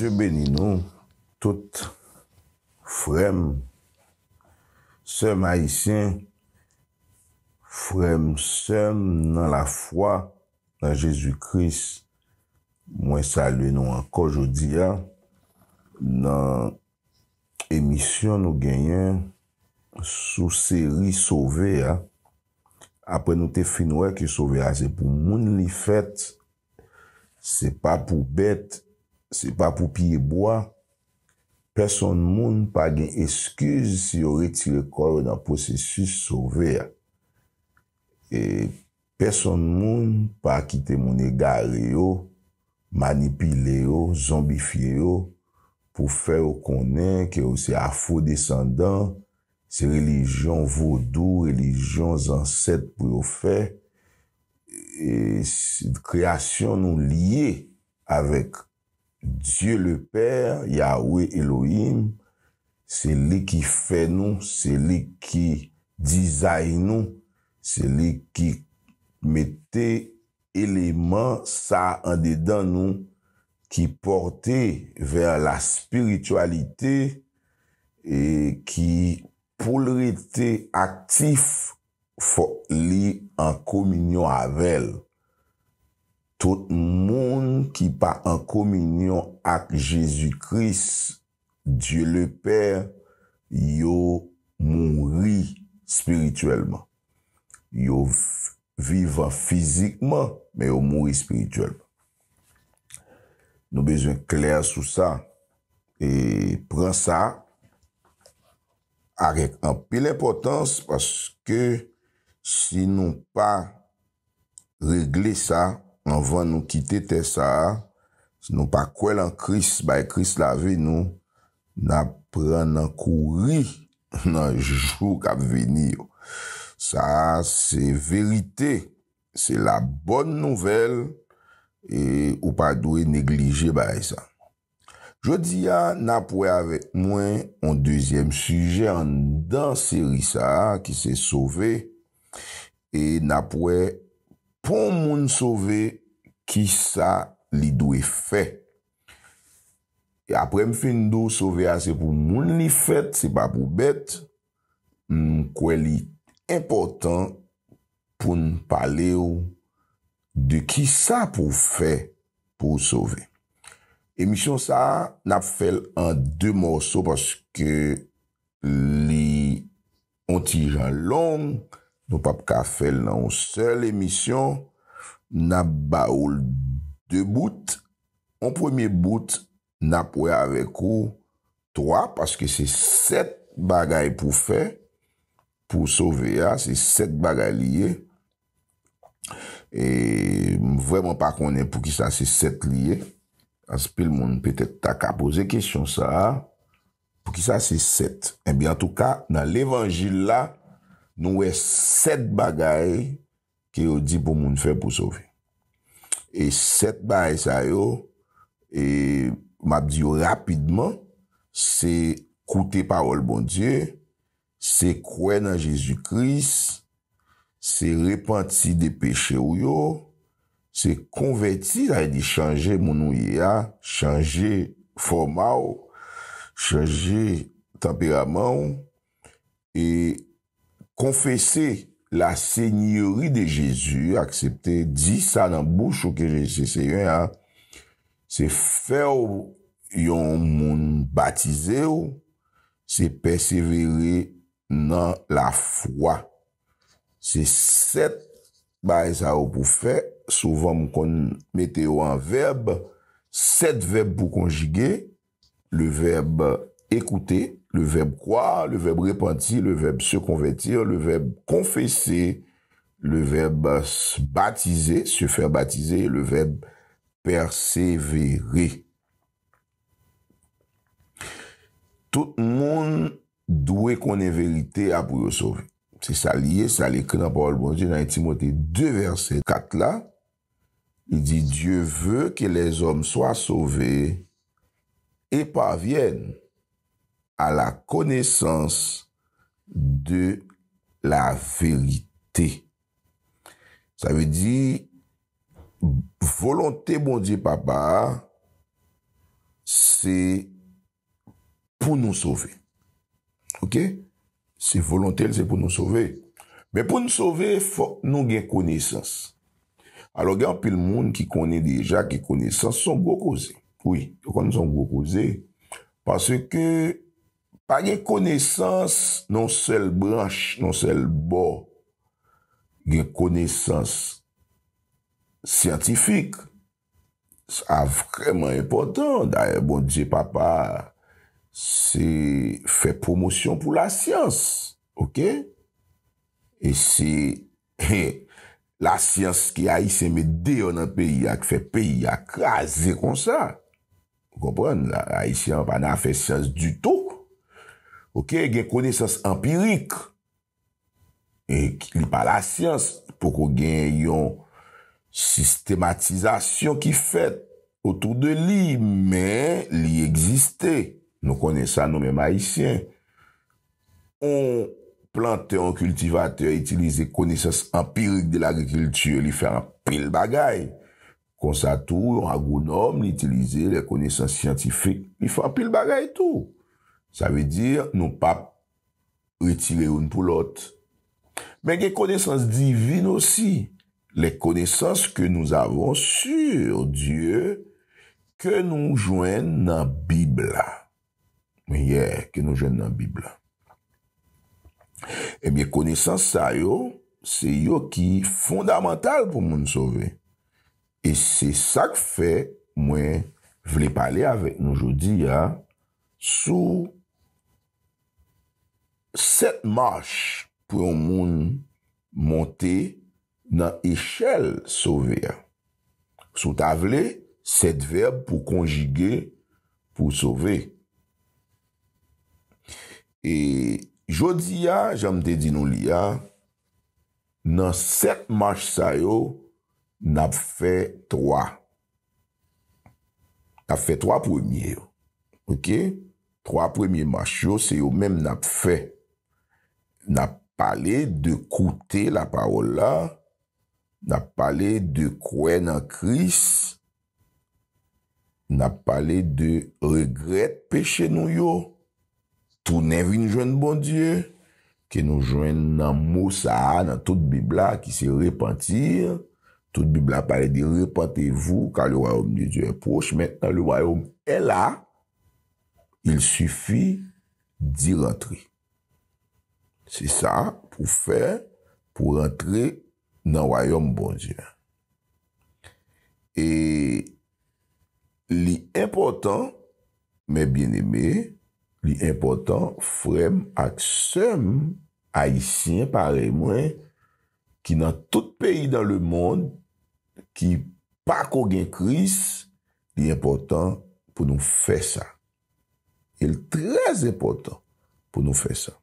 Je beni nou, tout, frem, sem haisyen, frem sem nan la fwa, nan Jezu Kris, mwen salve nou anko jodi ya, nan emisyon nou genyen, sou seri sove ya, apre nou te finwe ki ah, sove ya, se pou moun li fet, se pa pou bete, se pa pou piye boya, person moun pa gen esküze si yo retire kor ou nan posesus souve ya. E person moun pa kite moun egale yo, manipile yo, zombifiye yo, pou fè yo konen ki yo se afo descendant, se religion vodou, religion zanset pou yo fè, e kreasyon nou liye avèk Diyo le per, Yahwe Elohim, se li ki fe nou, se li ki dizay nou, se li ki mete eleman sa an dedan nou, ki porte ver la spiritualite, ki pou li te aktif, li an kominyon avel. tout moun ki pa an kominyon ak Jezikris, Diyo le pè, yo moun ri spirituelman. Yo vivan fizikman, men yo moun ri spirituelman. Nou bezwen kler sou sa, e pran sa, arek an pil importans, paske si nou pa regle sa, nan van nou kite te sa, se nou pa kwen lan kris, bay kris la ve nou, nan pren nan kouri, nan jou kap veni yo. Sa, se verite, se la bon nouvel, e ou pa dou e neglije bay sa. Je di ya, nan pou e ave mwen, an dezyem suje, an dan seri sa, ki se sove, e nan pou e, pou moun sove, ki sa li dwe fe. E apre m fin do sove a, se pou moun li fet, se pa pou bet, m kwen li importan pou m pale ou de ki sa pou fe pou sove. Emisyon sa, nap fel an de morsou, paske li anti jan long, nou pap ka fel nan se l'emisyon na baoul de bout, an premye bout, na pouye avekou, 3, paske se 7 bagay pou fe, pou sove ya, se 7 bagay liye, e m vwèman pa konen, pou ki sa se 7 liye, aspe l moun, petet ta ka pose kesyon sa, pou ki sa se 7, en bi an tou ka, nan l evanjil la, nou e 7 bagay, 7 bagay, ke yo di pou moun fè pou sovi. E set ba esay yo, e mabdi yo rapidman, se koute parol bon Diyo, se kwen nan Jezoukris, se repenti de peche ou yo, se konverti la di chanje moun ou ye ya, chanje forma ou, chanje tempera man ou, e konfese La senyori de Jezu aksepte di sa nan bouch ou ke Jezu se yon. Se fe ou yon moun batize ou, se persevere nan la fwa. Se set ba e sa ou pou fe, souvan moun kon mette ou an verb, set verb pou konjige, le verb ekoute, le verbe croire, le verbe repentir, le verbe se convertir, le verbe confesser, le verbe baptiser, se faire baptiser, le verbe persévérer. Tout moun dwe konen verite C'est yo sove. ça sa liye, sa parol Dieu nan Timothée 2 verset 4 là, Il dit, Dieu veut que les hommes soient sauvés et parviennent a la konesans de la verite. Sa ve di, volante, bon di papa, se pou nou sove. Ok? Se volante, se pou nou sove. Be pou nou sove, nou gen konesans. Alo gen, pou l moun ki kone deja, ki konesans, son gokoze. Oui, yo kone son gokoze. Pase ke, a gen konesans nan sel branche, nan sel bo gen konesans siyantifik sa vreman impotant bon diye papa se fe promosyon pou la siyans ok e se la siyans ki a yiseme deyo nan peyi ak fe peyi ak kaze kon sa konpon, a yiseme pa nan fe siyans du touk Ok, gen koneysans empirik. E li pa la syans pou ko gen yon sistematizasyon ki fet otou de li, men li egziste. Nou koneysan nou men maisyen. On plante yon kultivate, itilize koneysans empirik de l'agrikultur, li fè an pil bagay. Kon sa tou, yon agounom, li itilize lè koneysans syantifik, li fè an pil bagay tou. Sa ve dir nou pa retire un pou lot. Men gen konesans divin osi. Le konesans ke nou avon sur Dieu, ke nou jwen nan Bibla. Men ye, ke nou jwen nan Bibla. Ebyen konesans sa yo, se yo ki fondamental pou moun sove. E se sa ke fe, mwen vle pale avet nou jodi ya, sou set mash pou yon moun monte nan eshel sove ya. Sou ta vle, set verb pou konjige pou sove. E jodi ya, jan mte di nou li ya, nan set mash sa yo, nap fe troa. Nap fe troa premye yo. Ok? Troa premye mash yo, se yo menm nap fe. na pale de koute la parol la, na pale de kwe nan kris, na pale de regret peche nou yo, tou nevi nou jwen bon die, ke nou jwen nan mou sa, nan tout bibla ki se repentir, tout bibla pale de repente vou, ka le wayoum de dieu epouche, men nan le wayoum e la, il sufi di rentri. Se sa pou fè, pou rentre nan wayom bon diyan. E li importan, men bin eme, li importan frem ak sem haisyen paremwen ki nan tout peyi dan le moun, ki pa kogen kris, li importan pou nou fè sa. El trez importan pou nou fè sa.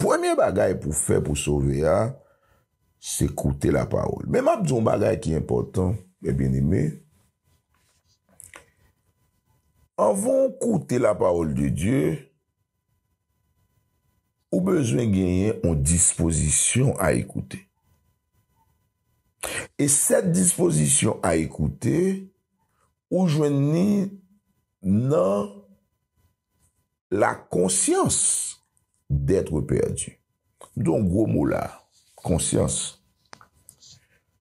Pwemye bagay pou fè pou sove ya, se koute la paol. Mè map zon bagay ki important, mè bè nime, an von koute la paol de Diyo, ou bezwen genyen, an disposisyon a ekoute. E set disposisyon a ekoute, ou jweni nan la konsyans. d'etre perdi. Don gro mou la, konsyans.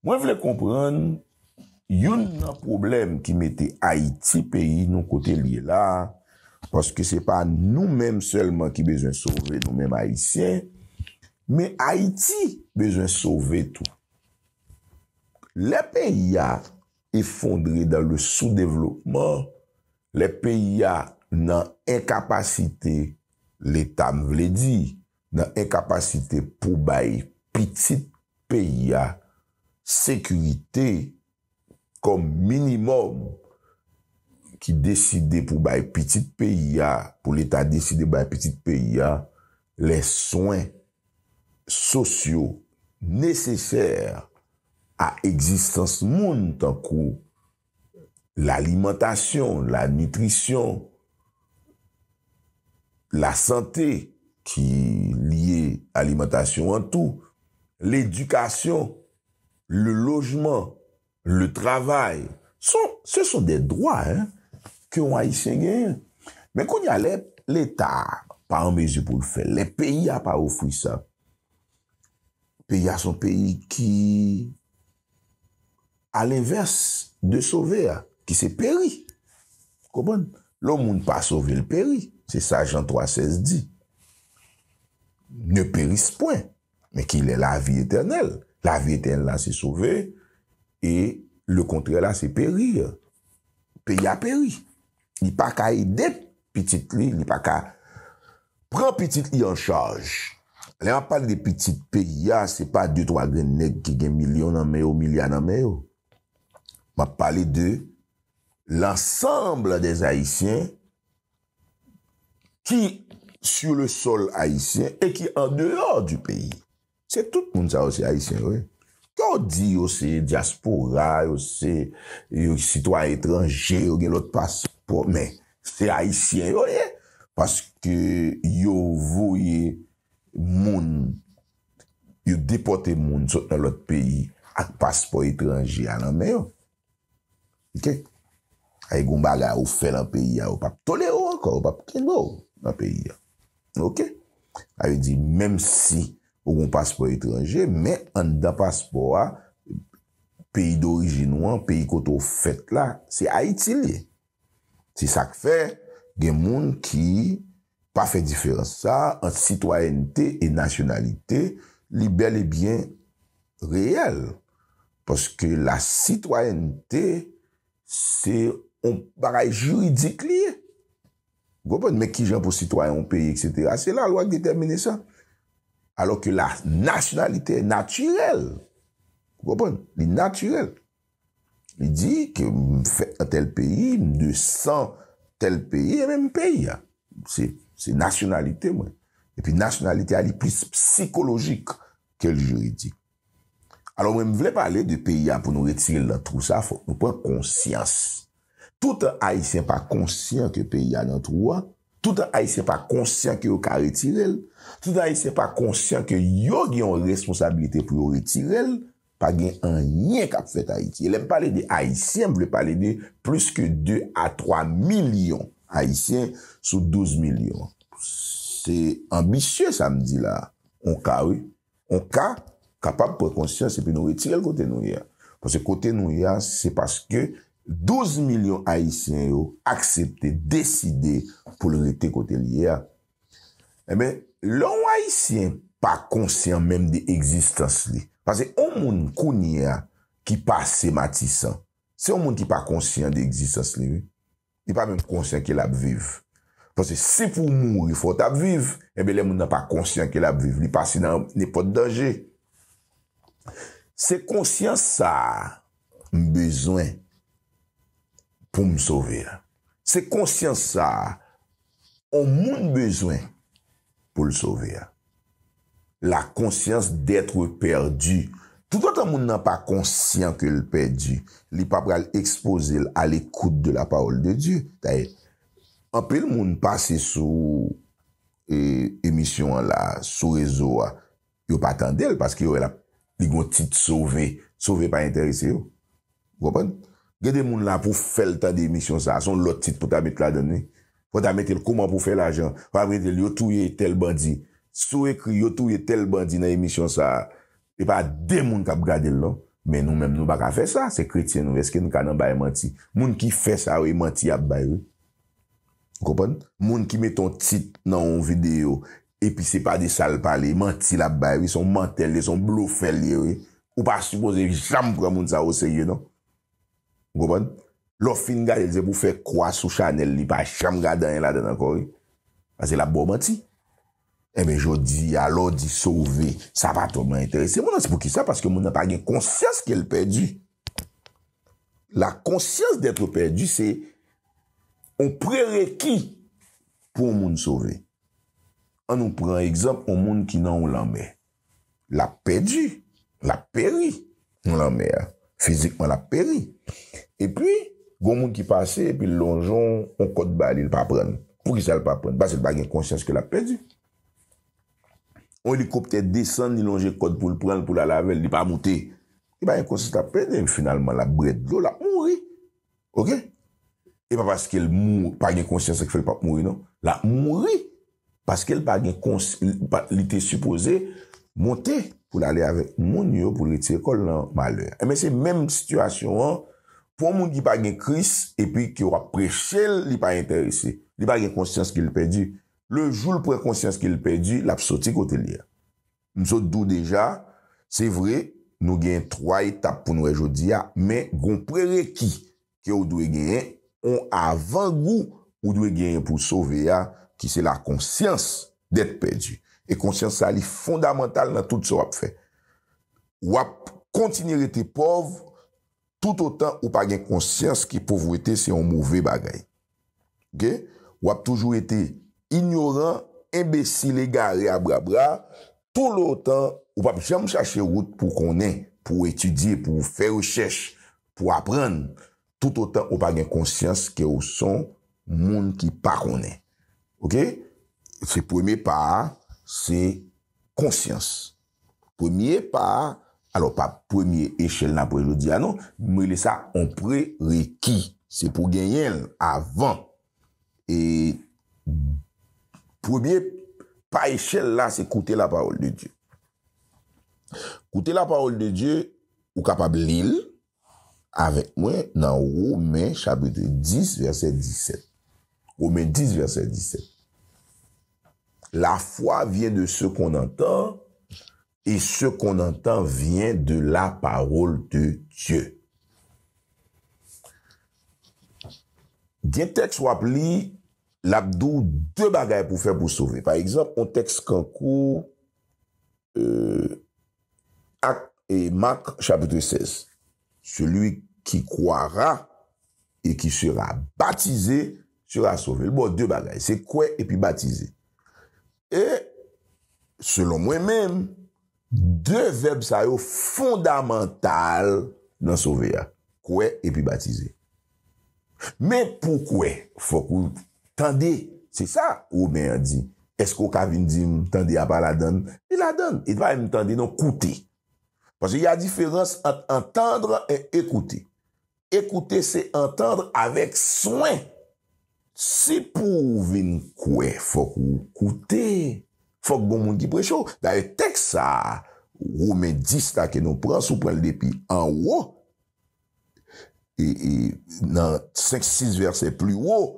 Mwen vle kompran, yon nan problem ki mette Haiti peyi nou kote liye la, paske se pa nou menm selman ki bejwen sove nou menm Haitien, me Haiti bejwen sove tou. Le peyi ya efondre dan le sou devlopman, le peyi ya nan enkapasitey, l'Etat me vle di, nan enkapasite pou bay pitit peyi ya, sekurite kom minimum ki deside pou bay pitit peyi ya, pou l'Etat deside bay pitit peyi ya, les soyn sosyo neseyser a egzistans moun tan kou l'alimentasyon, la nutrisyon, la sante ki liye alimentasyon an tou, l'edukasyon, le lojman, le travay, se son de droy, ke wany sengen. Men kon yalep, l'Etat pa an mezi pou l'fe, l'Epeya pa ou fwi sa. Peya son peyi ki alenvers de sove, ki se peri. Koubon? L'on moun pa sove l'peri. Se sa Jean III XVI di, ne peris pouen, men ki il e la vi eternel. La vi eternel la se souve, e le kontre la se peri. Peya peri. Ni pa ka ide piti li, ni pa ka pran piti li an chaj. Le an pal de piti peya, se pa 2-3 gwen neg ki gen milyon an meyo, milyon an meyo. Ma pali de, l'ensemble de zayisyen, ki sou le sol Haitien e ki an deror du peyi. Se tout moun sa ou se Haitien, wey. Kè ou di ou se diaspora, ou se yon sitwa etranje ou gen lot paspo, men, se Haitien, wey, paske yon vouye moun, yon depote moun sot nan lot peyi ak paspo etranje, ananmen yo. Ike? A yon goumbaga ou fe lan peyi, ananmen yo. nan peyi ya. Ok? Awe di, mem si, ou moun paspo etranje, men an da paspo a, peyi d'originouan, peyi koto fet la, se a itili. Se sak fe, gen moun ki, pa fe diferans sa, an sitwarente e nasyonalite, li bel e bien, reyel. Poske la sitwarente, se, an paray juridik liye, Gwopon, men ki jen pou sitwayan pou peyi, etc. Se la lwa k detemine sa. Alo ke la nasyonalite e naturel. Gwopon, li naturel. Li di ke m fè tel peyi, m de san tel peyi, e men m peyi ya. Se nasyonalite mwen. E pi nasyonalite a li plis psikologik ke l juridik. Alo m wè m vle pale de peyi ya pou nou retiril la trou sa, fòk nou pon konsyansi. Tout an haïsien pa konsyen ke pe ya nan trouan, tout an haïsien pa konsyen ke yo ka retirel, tout an haïsien pa konsyen ke yo gen yon responsabilite pou yo retirel, pa gen an nyen kap fèt haïti. Elèm pale de haïsien, vle pale de plus ke 2 a 3 milyon haïsien sou 12 milyon. Se ambisye samdi la, on ka wè, on ka kapab pou konsyen se pe nou retirel kote nou ya. Pwese kote nou ya, se paske, 12 milyon haisyen yo aksepte, deside pou loun ete kote liye a. Ebe, loun haisyen pa konsyen menm de egzistans li. Pase, ou moun kounye a ki pase matisan. Se ou moun ki pa konsyen de egzistans li, li pa menm konsyen ki la ap viv. Pase, se pou moun li fote ap viv, ebe, le moun nan pa konsyen ki la ap viv. Li pase nan nipote danje. Se konsyen sa mbezwen ap, pou m souve ya. Se konsyans sa, an moun bezwen pou l souve ya. La konsyans detre perdu. Tout an moun nan pa konsyans ke l perdu, li pa pral expose al ekoute de la paol de Diyo. An pe l moun pase sou emisyon la, sou rezo a, yo pa kande el, paske yo el ap ligon tit souve, souve pa interese yo. Gwapan? Gè de moun la pou fèl tan de emisyon sa, son lot tit pou ta met la dene. Po ta met el kouman pou fèl ajan. Pa bret el, yo touye tel bandi. Sou ekri, yo touye tel bandi nan emisyon sa, e pa de moun kap gade el lan. Non? Men nou mèm nou pa ka fè sa, se kretien nou. Eske nou ka nan baye manti. Moun ki fè sa wey manti ap baye wey. Gopan? Moun ki met ton tit nan on videyo, e pi se pa de sal pale, e manti la baye wey, son mantel wey, son blo fèl wey wey. Ou pa supose jam pran moun sa oseye nonk. Lo fin ga, elze pou fè kwa sou chanel li, pa chanm ga dan yon la dan an kori. Aze la bo mati. Ebe jodi, alo di souve, sa pa to mwen enterese. Moun an se pou ki sa, paske moun an pa gen konsyans ke l perdi. La konsyans dete l perdi, se on pre reki pou moun souve. An nou pre an egzamp, moun ki nan ou l anme. La perdi, la peri, ou l anme, fizikman la peri. E pi, gomoun ki pase, pi lonjon, on kote ba li li pa pren, pou ki sa li pa pren, ba se li ba gen konsyans ke la pedi. On li kope te desen, li lonjon kote pou li pren, pou la lavel, li pa mouti. E ba gen konsyans la pedi, mi finalman la bret lo, la mouri. Ok? E pa paske li mouri, pa gen konsyans se ki fe li pa mouri, la mouri. Paske li te suppose, mouti, pou la li ave moun yo, pou li te ekol nan maler. E men se menm situasyon an, pou an moun ki pa gen kris, epi ki wap prechel li pa interese, li pa gen konsyans ki li pedi, le jou l pou gen konsyans ki li pedi, lap soti kote li a. Mzot dou deja, se vre, nou gen troa etap pou nou e jodi a, men goun pre re ki, ki ou dwe gen, on avan gou ou dwe gen pou sove a, ki se la konsyans dete pedi, e konsyans sa li fondamental nan tout se wap fe. Wap kontinirete pov, tout otan ou pa gen konsyans ki povwete se yon mouvè bagay. Ok? Ou ap toujou ete ignoran, imbesile, gare, abra-abra, tout l'otan, ou pa pou chèm chache route pou konen, pou etudye, pou fè rechèche, pou apren, tout otan ou pa gen konsyans ki ou son moun ki pa konen. Ok? Se premiye pa, se konsyans. Premiye pa, alo pa premier eshel nan prejoudi anon, mwile sa anpre reki, se pou genyen avan. E premier pa eshel la, se koute la parol de Diyo. Koute la parol de Diyo, ou kapab li, avek mwen nan roumen, chabite 10, verset 17. Roumen 10, verset 17. La fwa vye de se kon anton, et ce qu'on entend vient de la parole de Dieu. Dien teks wap li l'abdou de bagay pou fèm pou souve. Par exemple, on teks kankou Ak et Mak chapitre 16. Celui ki kouara et ki sèra batize, sèra souve. Bon, de bagay, sè kouè et pi batize. Et selon mwen menm, De verbe sa yo fondamental nan souveya. Kwe epi batize. Men pou kwe fok ou tende. Se sa ou men yon di. Esko ka vin di m tende a pa la don? E la don. E dva m tende non kute. Pwase yon yon diferans antandre e ekute. Ekute se antandre avek swen. Se pou vin kwe fok ou kute. Fok bon moun ki prechou. Da e tek sa, ou men dista ke nou pran, sou pran lepi an wou, e, e nan 5-6 verse pli wou,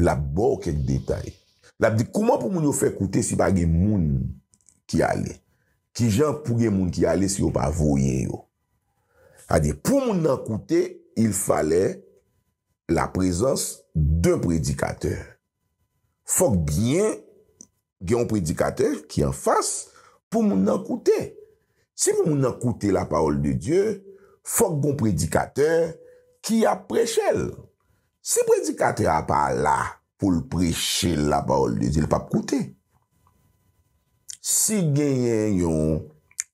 la bo kek detay. La di, kouman pou moun nou fe koute si pa gen moun ki ale? Ki jan pou gen moun ki ale si yo pa voyen yo? A di, pou moun nan koute, il fale la prezons d'un predikater. Fok bien gen yon predikater ki yon fase pou moun nan koute. Se moun nan koute la paol de Diyo, fok gen yon predikater ki ap prechel. Se predikater ap ala pou l prechel la paol de Diyo l pape koute. Se gen yon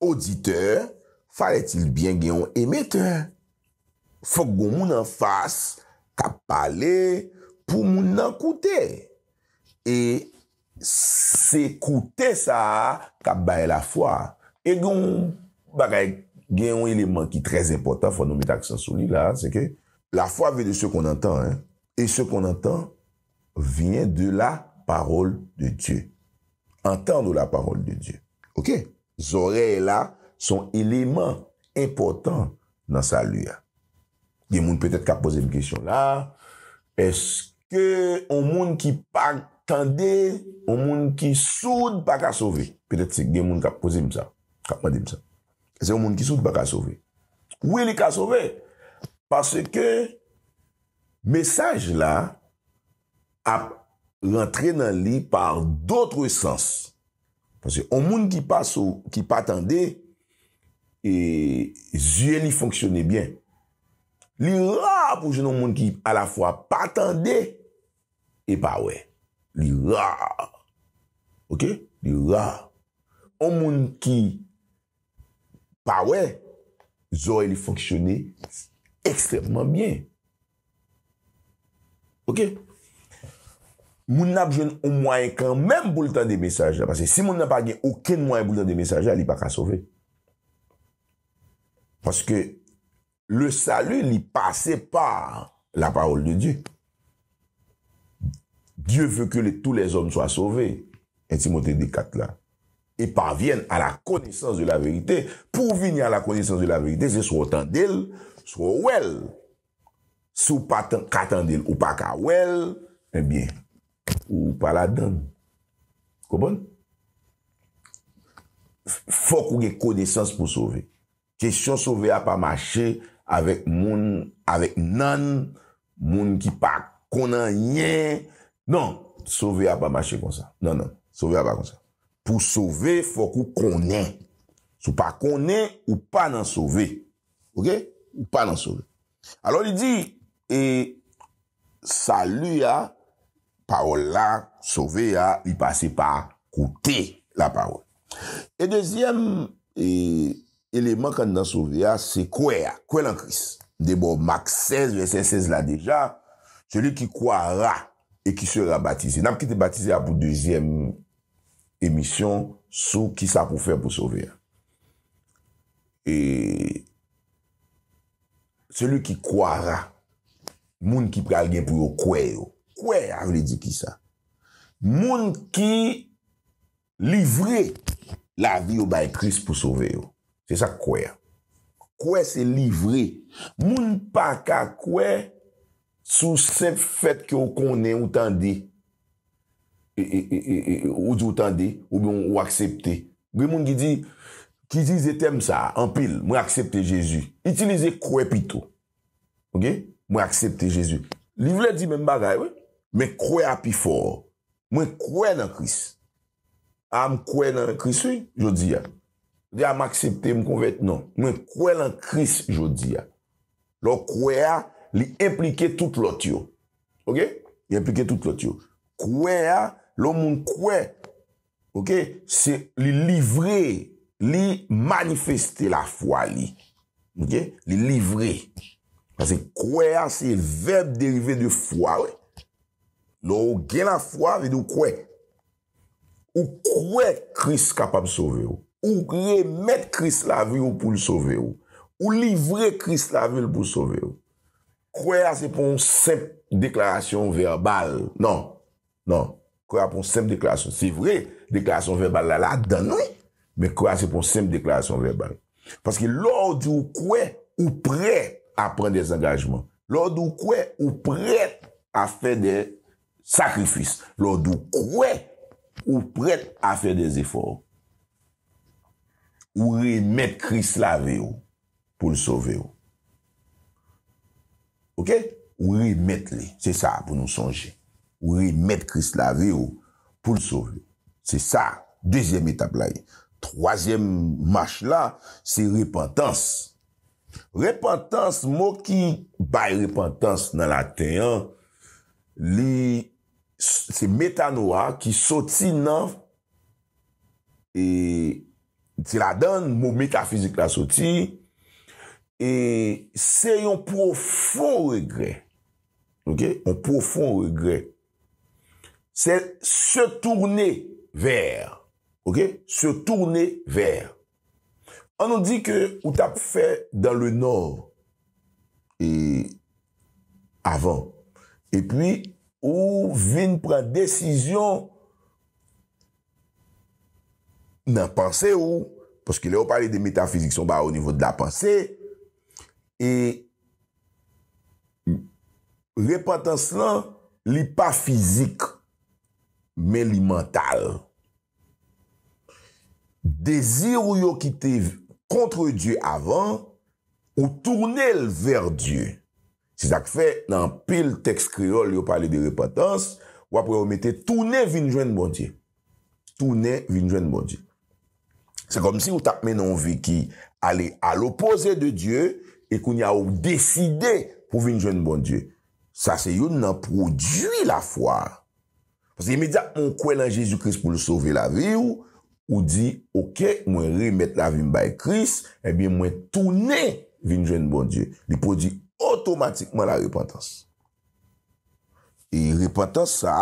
auditeur, faletil byen gen yon emeteur. Fok gen moun nan fase kap pale pou moun nan koute. E s'ekoute sa ka bae la fwa. E goun, baka gen yon eleman ki trez important, fwa nou mitak san sou li la, seke, la fwa ve de se kon anten, e se kon anten, venye de la parol de Diyo. Anten do la parol de Diyo. Ok? Zore la, son eleman important nan sa luy ya. Gen moun petet ka pose l'kwesyon la, eske, yon moun ki pag Tande ou moun ki soud pa ka sove. Petet se gen moun kap posim sa. Kap madim sa. Se ou moun ki soud pa ka sove. Ou e li ka sove? Pase ke, mesaj la, ap rentre nan li par dotre sens. Pase ou moun ki patande, e zyen li fonksyone bien. Li rap ou jen ou moun ki a la fwa patande, e pa wey. li ra. Ok? Li ra. O moun ki pawe, zoe li foksyone ekstremman byen. Ok? Moun nap jen ou mwen kan menm pou l'tan de mesaj la. Si moun nap a gen ouken mwen pou l'tan de mesaj la, li pa ka sove. Paske le salu li pase pa la parol de Diyo. Dieu veut que tous les hommes soient sauvés. Et si moté des quatre là. Ils parviennent à la connaissance de la vérité. Pour venir à la connaissance de la vérité, c'est soit au temps d'il, soit au well. S'il n'y a pas de temps d'il ou pas qu'à well, eh bien, ou pas là-dedans. Koubon? Faut qu'il y ait connaissance pour sauver. Kèchon sauver a pas marcher avec moun, avec nan, moun ki pa konan nyen, nan, souve a pa mache kon non, sa nan nan, souve a pa kon sa pou souve fokou konen sou pa konen ou pa nan souve ouke, ou pa nan souve alo li di e salu ya paola souve ya, li pase pa koute la paola e dezyem eleman kan nan souve ya, se kwe ya kwe lan kris, debo mak 16 ve 16 la deja chelik ki kwa ra E ki sèra batize. Nam ki te batize apou dezyem emisyon sou ki sa pou fè pou sove. E selou ki kouara moun ki pre algen pou yo kouè yo. Kouè aveli di ki sa. Moun ki livre la vi ou baykris pou sove yo. Se sa kouè. Kouè se livre. Moun pa ka kouè sou sep fèt ki ou konen ou tan de, e, e, e, ou di ou tan de, ou aksepte. Gwe moun ki di, ki diz etem sa, an pil, mwen aksepte Jezu. Itilize kwe pito. Ok? Mwen aksepte Jezu. Livlet di men bagay, wè? Men kwe api for. Mwen kwe nan kris. Am kwe nan kris, wè? Jodi ya. Am aksepte m konvet nan. Mwen kwe nan kris, jodi ya. Lò kwe ya, li implike tout lot yo. Ok? Li implike tout lot yo. Kwe ya, lò moun kwe, ok, se li livre, li manifeste la fwa li. Ok? Li livre. Pase kwe ya, se verbe derive de fwa we. Lò ou gen la fwa, vide ou kwe. Ou kwe kris kapab sove yo. Ou kre met kris la vi yo pou l'sove yo. Ou livre kris la vi yo pou l'sove yo. kwe la se pon sep deklarasyon verbal. Non, non, kwe la pon sep deklarasyon. Se vre, deklarasyon verbal la la danoui, men kwe la se pon sep deklarasyon verbal. Paske lor di ou kwe ou pre a pren des angajman, lor di ou kwe ou pre a fe de sakrifis, lor di ou kwe ou pre a fe de zifor, ou remet kris lave ou pou l sove ou. Ou remet li, se sa pou nou sonje. Ou remet kris la ve ou pou l sovli. Se sa, dezyem etap la ye. Troasyem mash la, se repentans. Repentans, mou ki bay repentans nan la tenyan, li se metanoa ki soti nan e ti la dan mou metafizik la soti et c'est yon profond regret ok yon profond regret c'est se tourner ver ok se tourner ver an nou di ke ou ta pou fè dan le nor e avan e pi ou vin pran desisyon nan panse ou poske le ou pali de metafizik son ba ou nivou da panse ou E repatans lan li pa fizik men li mental. Deziro yo ki te kontre Diyo avan ou toune l ver Diyo. Si sak fe nan pil teks kriol yo pale de repatans, wapre yo mete toune vinjwen bon Diyo. Tounen vinjwen bon Diyo. Se kom si ou tap men anve ki ale alopose de Diyo, E koun ya ou defide pou vin jwen bon die. Sa se yon nan produ la fwa. Pas e me diya, moun kwen lan Jezou Kris pou lè sove la vi ou, ou di, ok, moun remet la vi mbay Kris, e eh bi moun toune vin jwen bon die. Li produ otomatikman la repatans. E repatans sa,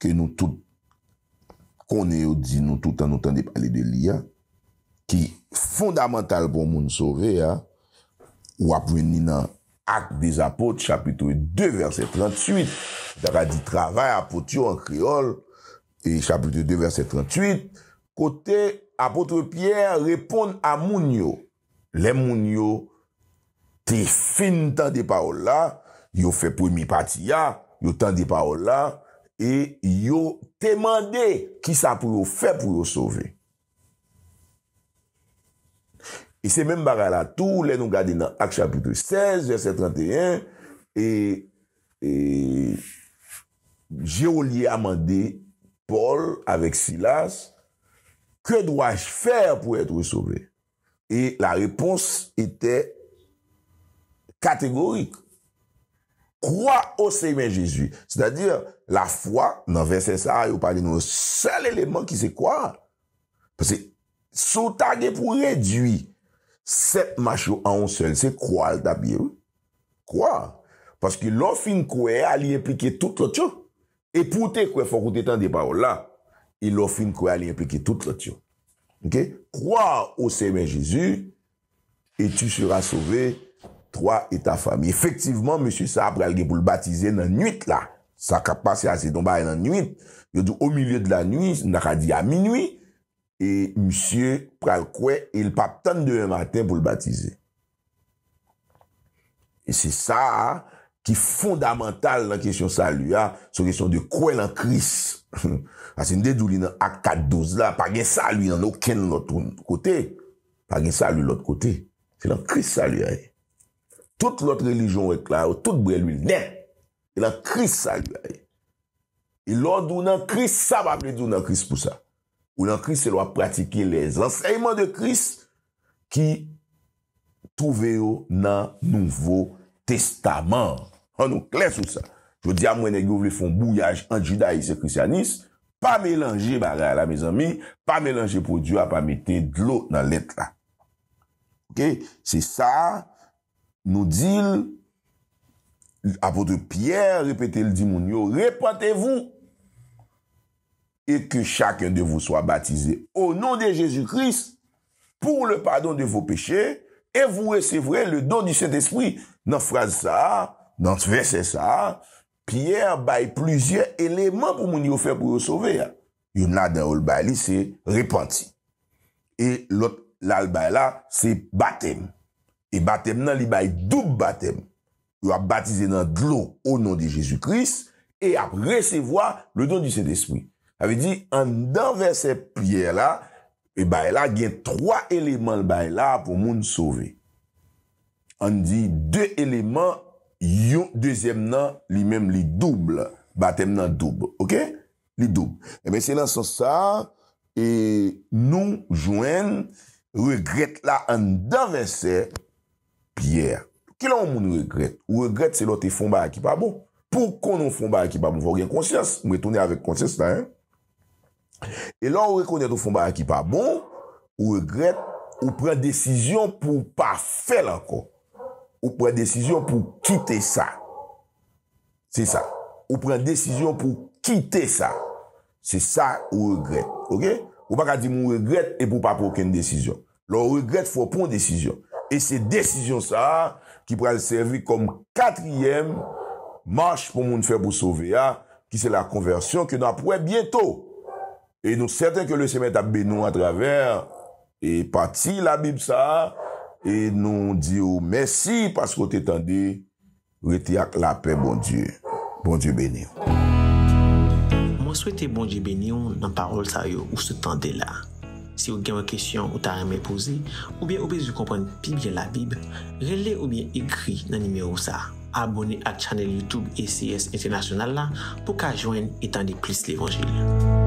koun yo di nou toutan nou tende pale de li ya, ki fondamental pou moun sove ya, Ou apwen ni nan ak de zapote, chapitou 2, verset 38. Daga di travay apote yo an kriol, e chapitou 2, verset 38, kote apote Pierre reponde a moun yo. Le moun yo, te fin tan de paola, yo fe pou mi patiya, yo tan de paola, e yo temande ki sa pou yo fe pou yo sove. E se men baralatou, lè nou gade nan ak chapitou 16, verset 31, e, e jé ou liye amande, Paul avek Silas, ke dwa j fèr pou etre souvé? E la repons etè kategorik. Kwa ou se men jésu? Se dà dir, la fwa nan verset sa, yo pade nou, se lè lèman ki se kwa? Pase sou tagè pou redwi Sèp machou an ou sèl, sè kwa al tabye ou? Kwa? Paske lòfin kwe al yèpikè tout lòtyo. E poutè kwe fòkoutè tan di parol la. E lòfin kwe al yèpikè tout lòtyo. Ok? Kwa ou sèmè Jésus, etu sèra souve, twa eta fami. Efektivman, M. Sabre al gè pou l'batize nan nuit la. Sa kapansè a zidon ba en nan nuit. Yo di ou milieu de la nuit, naka di a minuit, E msye pral kwe, e l pap tan dewe martin pou l batize. E se sa, ki fondamental la kyesyon sa luy a, se kyesyon de kwe lan kris. Ase n de dou li nan akta 12 la, pa gen sa luy nan ou ken l ot kote, pa gen sa luy l ot kote, se lan kris sa luy a. E. Tout l ot relijon wèk la, ou tout brel wèk lè, e lan kris sa luy a. E, e l ot dounan kris sa, pa mwen dounan kris pou sa. Ou nan kris se lo a pratike les anseyman de kris Ki Trouve yo nan Nouveau testament An nou kles ou sa Je di a mwenegyo vle fon bouyaj an juday Se krisyanis Pa melange baray la mezan mi Pa melange pou diwa pa mette dlo nan let la Ok Se sa Nou dil A potre pier repete l di moun yo Repotevou Et que chacun de vous soit baptisé au nom de Jésus-Christ pour le pardon de vos péchés et vous recevrez le don du Saint-Esprit. Dans phrase ça, dans verset ça, Pierre baye plusieurs éléments pour nous faire pour nous sauver. Il y en a dans l'albaye, c'est répandu. Et l'autre, l'albaye là, c'est baptême. Et baptême nan li baye double baptême. Ou a baptisé dans de l'eau au nom de Jésus-Christ et a recevoir le don du Saint-Esprit. A ve di, an dan verse pier la, e baye la gen 3 eleman l baye la pou moun sove. An di, 2 eleman, yon, 2èm nan, li mèm li double. Batèm nan double, ok? Li double. E ben se lan son sa, e nou jwen, regret la an dan verse pier. Kila moun nou regret? Ou regret se lote fon ba akipa bo? Pou kon nou fon ba akipa bo? Vou gen konsyans, mwen touni avèk konsyans la, hein? E lan ou rekonet ou fomba an ki pa bon, ou regret, ou pren desisyon pou pa fel an kon. Ou pren desisyon pou kite sa. Se sa. Ou pren desisyon pou kite sa. Se sa ou regret. Ok? Ou baka di moun regret e pou pa pou ken desisyon. Lan ou regret fò pou an desisyon. E se desisyon sa ki pren se servi kom katriyem manche pou moun fè pou souve ya, ki se la konversyon ke nan pouè bientò. E nou sèten ke lè se mèt ap bè nou an travèr E pati la bib sa E nou di ou Mèsi paskou te tende Ou eti ak la pè bon die Bon die bè ni ou Mwen souwete bon die bè ni ou Nan parol sa yo ou se tende la Si ou gen wè kèsyon ou ta remè pose Ou bè ou bè zou kompon pi bè la bib Relè ou bè ekri nan nime ou sa Abone at chanel Youtube SES Internasyonal la Pou ka jwen etan di plis l'évangèlien